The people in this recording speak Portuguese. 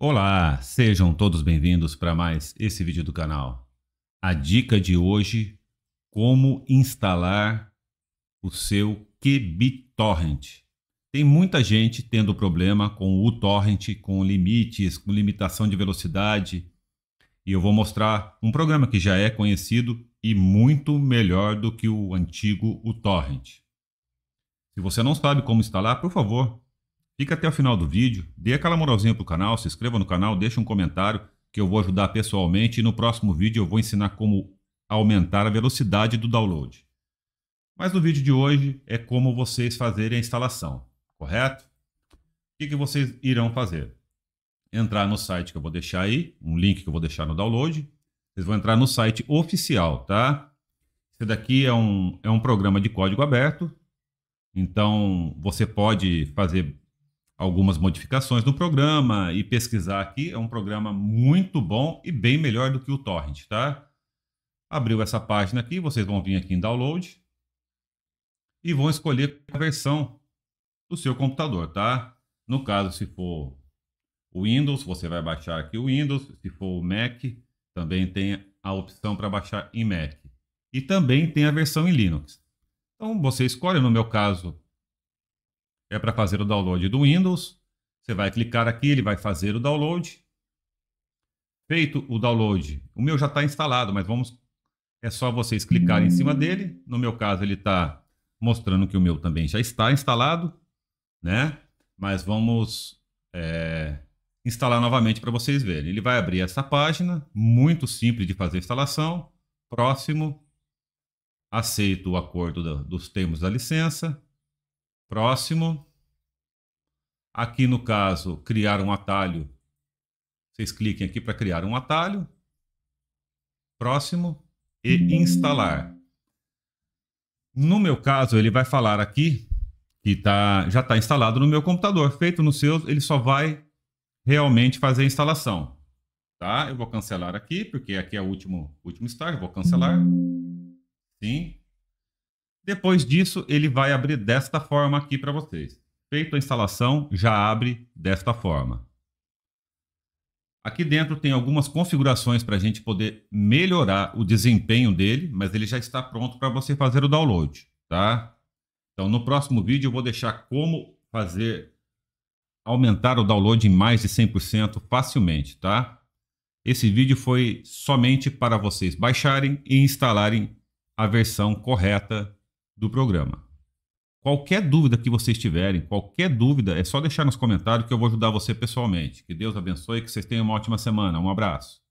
Olá, sejam todos bem-vindos para mais esse vídeo do canal. A dica de hoje, como instalar o seu QBTorrent. Tem muita gente tendo problema com o torrent, com limites, com limitação de velocidade. E eu vou mostrar um programa que já é conhecido e muito melhor do que o antigo o torrent. Se você não sabe como instalar, por favor, Fica até o final do vídeo, dê aquela moralzinha pro canal, se inscreva no canal, deixe um comentário que eu vou ajudar pessoalmente e no próximo vídeo eu vou ensinar como aumentar a velocidade do download. Mas no vídeo de hoje é como vocês fazerem a instalação, correto? O que, que vocês irão fazer? Entrar no site que eu vou deixar aí, um link que eu vou deixar no download. Vocês vão entrar no site oficial, tá? Esse daqui é um, é um programa de código aberto, então você pode fazer algumas modificações no programa e pesquisar aqui. É um programa muito bom e bem melhor do que o Torrent, tá? Abriu essa página aqui, vocês vão vir aqui em download e vão escolher a versão do seu computador, tá? No caso, se for o Windows, você vai baixar aqui o Windows. Se for o Mac, também tem a opção para baixar em Mac. E também tem a versão em Linux. Então, você escolhe, no meu caso, é para fazer o download do Windows. Você vai clicar aqui, ele vai fazer o download. Feito o download, o meu já está instalado, mas vamos. É só vocês clicarem em cima dele. No meu caso, ele está mostrando que o meu também já está instalado, né? Mas vamos é, instalar novamente para vocês verem. Ele vai abrir essa página, muito simples de fazer a instalação. Próximo, aceito o acordo da, dos termos da licença. Próximo. Aqui no caso, criar um atalho. Vocês cliquem aqui para criar um atalho. Próximo. E instalar. No meu caso, ele vai falar aqui que tá, já está instalado no meu computador. Feito no seu, ele só vai realmente fazer a instalação. Tá? Eu vou cancelar aqui, porque aqui é o último, último estágio. Vou cancelar. Sim. Depois disso, ele vai abrir desta forma aqui para vocês. Feito a instalação, já abre desta forma. Aqui dentro tem algumas configurações para a gente poder melhorar o desempenho dele, mas ele já está pronto para você fazer o download, tá? Então, no próximo vídeo eu vou deixar como fazer aumentar o download em mais de 100% facilmente, tá? Esse vídeo foi somente para vocês baixarem e instalarem a versão correta do programa. Qualquer dúvida que vocês tiverem, qualquer dúvida, é só deixar nos comentários que eu vou ajudar você pessoalmente. Que Deus abençoe e que vocês tenham uma ótima semana. Um abraço.